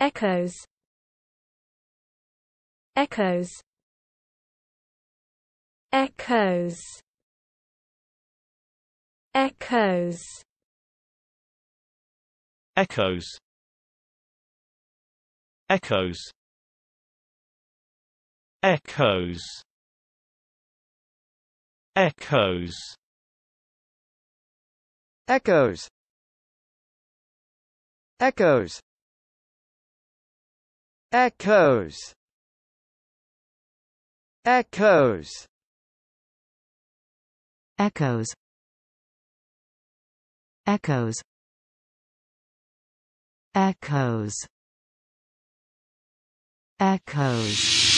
echoes echoes echoes echoes echoes echoes echoes echoes echoes echoes echoes echoes echoes echoes echoes echoes